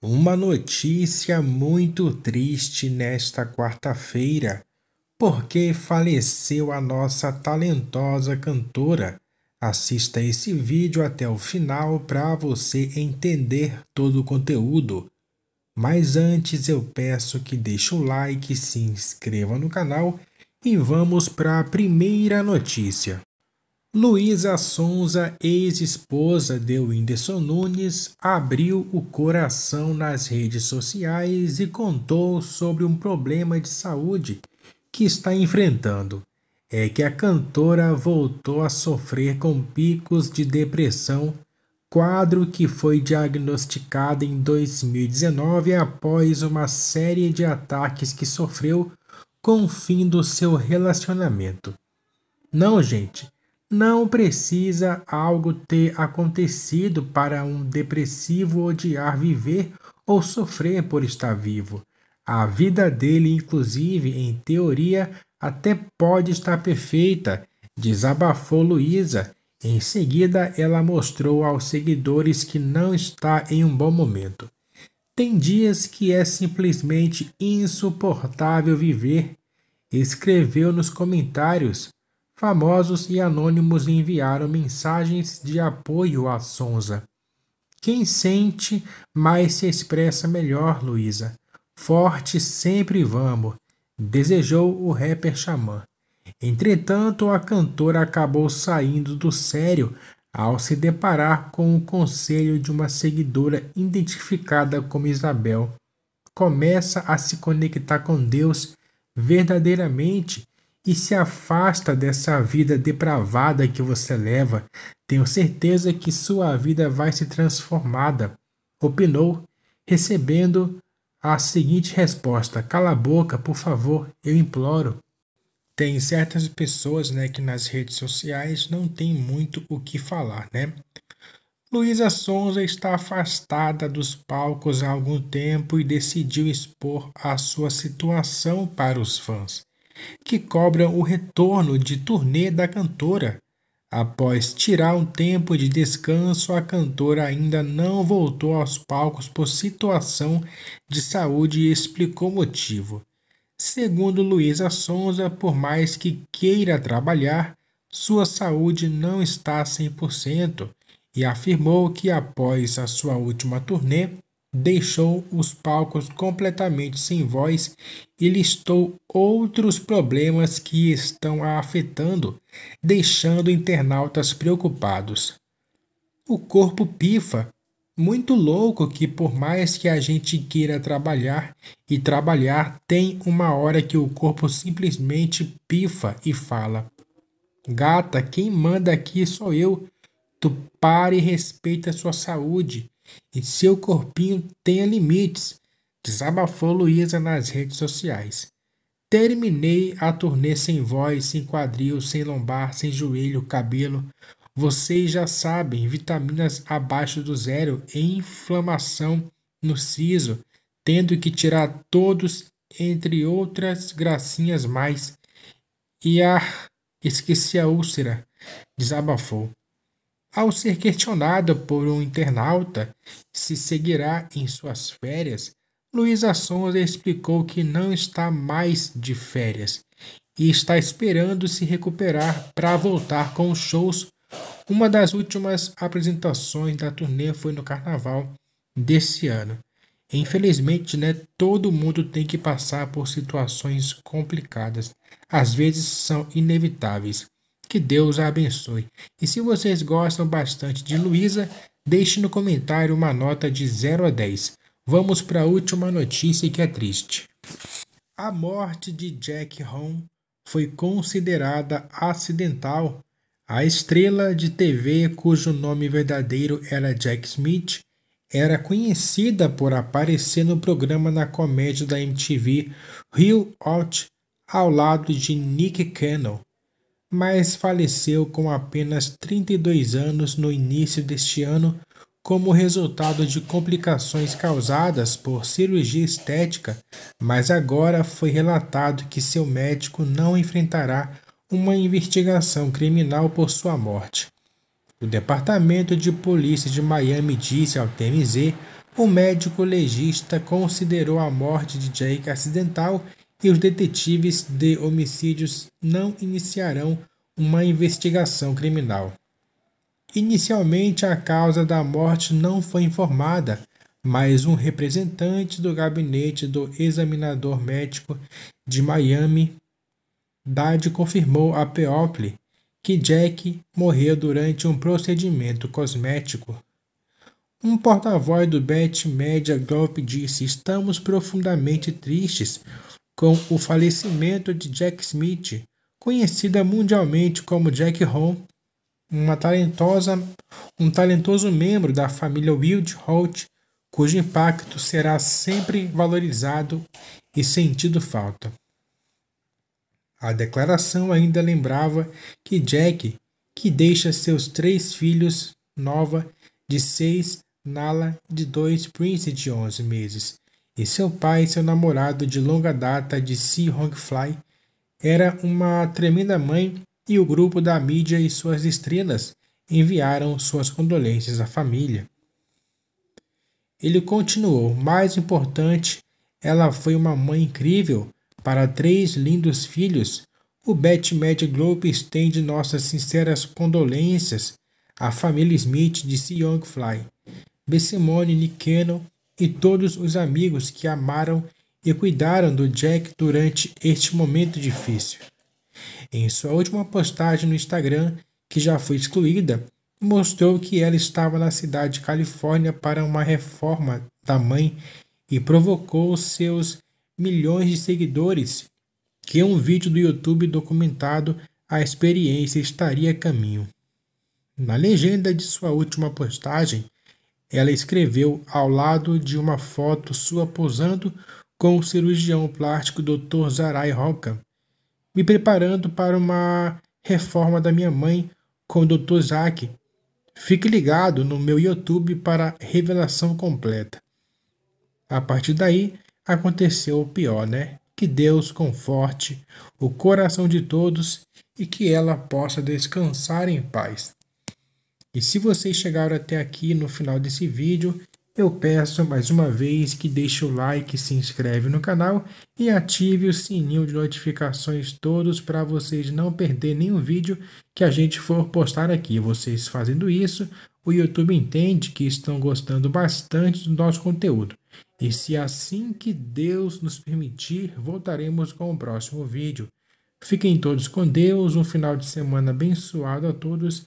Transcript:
Uma notícia muito triste nesta quarta-feira, porque faleceu a nossa talentosa cantora. Assista esse vídeo até o final para você entender todo o conteúdo. Mas antes eu peço que deixe o like, se inscreva no canal e vamos para a primeira notícia. Luísa Sonza, ex-esposa de Whindersson Nunes, abriu o coração nas redes sociais e contou sobre um problema de saúde que está enfrentando. É que a cantora voltou a sofrer com picos de depressão, quadro que foi diagnosticado em 2019 após uma série de ataques que sofreu com o fim do seu relacionamento. Não, gente. Não precisa algo ter acontecido para um depressivo odiar viver ou sofrer por estar vivo. A vida dele, inclusive, em teoria, até pode estar perfeita, desabafou Luísa. Em seguida, ela mostrou aos seguidores que não está em um bom momento. Tem dias que é simplesmente insuportável viver, escreveu nos comentários famosos e anônimos enviaram mensagens de apoio à Sonza. Quem sente mais se expressa melhor, Luísa. Forte sempre vamos, desejou o rapper Xamã. Entretanto, a cantora acabou saindo do sério ao se deparar com o conselho de uma seguidora identificada como Isabel. Começa a se conectar com Deus verdadeiramente e se afasta dessa vida depravada que você leva, tenho certeza que sua vida vai se transformada. Opinou, recebendo a seguinte resposta: Cala a boca, por favor, eu imploro. Tem certas pessoas né, que nas redes sociais não tem muito o que falar, né? Luísa Sonza está afastada dos palcos há algum tempo e decidiu expor a sua situação para os fãs que cobra o retorno de turnê da cantora. Após tirar um tempo de descanso, a cantora ainda não voltou aos palcos por situação de saúde e explicou o motivo. Segundo Luísa Sonza, por mais que queira trabalhar, sua saúde não está 100% e afirmou que após a sua última turnê, deixou os palcos completamente sem voz e listou outros problemas que estão a afetando, deixando internautas preocupados. O corpo pifa, muito louco que por mais que a gente queira trabalhar e trabalhar, tem uma hora que o corpo simplesmente pifa e fala: Gata, quem manda aqui sou eu. Tu pare e respeita a sua saúde e seu corpinho tenha limites, desabafou Luísa nas redes sociais. Terminei a turnê sem voz, sem quadril, sem lombar, sem joelho, cabelo. Vocês já sabem, vitaminas abaixo do zero e inflamação no siso, tendo que tirar todos, entre outras gracinhas mais. E ah, esqueci a úlcera, desabafou. Ao ser questionada por um internauta se seguirá em suas férias, Luísa Sonza explicou que não está mais de férias e está esperando se recuperar para voltar com os shows. Uma das últimas apresentações da turnê foi no carnaval desse ano. Infelizmente, né, todo mundo tem que passar por situações complicadas. Às vezes são inevitáveis. Que Deus a abençoe. E se vocês gostam bastante de Luísa, deixe no comentário uma nota de 0 a 10. Vamos para a última notícia que é triste. A morte de Jack Home foi considerada acidental. A estrela de TV, cujo nome verdadeiro era Jack Smith, era conhecida por aparecer no programa na comédia da MTV Real Out ao lado de Nick Cannon mas faleceu com apenas 32 anos no início deste ano como resultado de complicações causadas por cirurgia estética, mas agora foi relatado que seu médico não enfrentará uma investigação criminal por sua morte. O Departamento de Polícia de Miami disse ao TMZ o médico legista considerou a morte de Jake acidental e os detetives de homicídios não iniciarão uma investigação criminal. Inicialmente, a causa da morte não foi informada, mas um representante do gabinete do examinador médico de Miami, Dade, confirmou a People que Jack morreu durante um procedimento cosmético. Um porta-voz do Bet Media Group disse: Estamos profundamente tristes com o falecimento de Jack Smith, conhecida mundialmente como Jack Hall, uma talentosa, um talentoso membro da família Wild Holt, cujo impacto será sempre valorizado e sentido falta. A declaração ainda lembrava que Jack, que deixa seus três filhos, Nova, de seis, Nala, de dois, Prince, de 11 meses, e seu pai, seu namorado de longa data de Hong Fly, era uma tremenda mãe e o grupo da mídia e suas estrelas enviaram suas condolências à família. Ele continuou: mais importante, ela foi uma mãe incrível para três lindos filhos. O Bet Med Globe estende nossas sinceras condolências à família Smith de Si Young Fly, Bessimone Nickeno e todos os amigos que amaram e cuidaram do Jack durante este momento difícil. Em sua última postagem no Instagram, que já foi excluída, mostrou que ela estava na cidade de Califórnia para uma reforma da mãe e provocou seus milhões de seguidores que um vídeo do YouTube documentado a experiência estaria a caminho. Na legenda de sua última postagem, ela escreveu ao lado de uma foto sua posando com o cirurgião plástico Dr. Zaray Holcomb, me preparando para uma reforma da minha mãe com o Dr. Zack. Fique ligado no meu YouTube para revelação completa. A partir daí, aconteceu o pior, né? Que Deus conforte o coração de todos e que ela possa descansar em paz. E se vocês chegaram até aqui no final desse vídeo, eu peço mais uma vez que deixe o like, se inscreve no canal e ative o sininho de notificações todos para vocês não perder nenhum vídeo que a gente for postar aqui. Vocês fazendo isso, o YouTube entende que estão gostando bastante do nosso conteúdo. E se assim que Deus nos permitir, voltaremos com o próximo vídeo. Fiquem todos com Deus, um final de semana abençoado a todos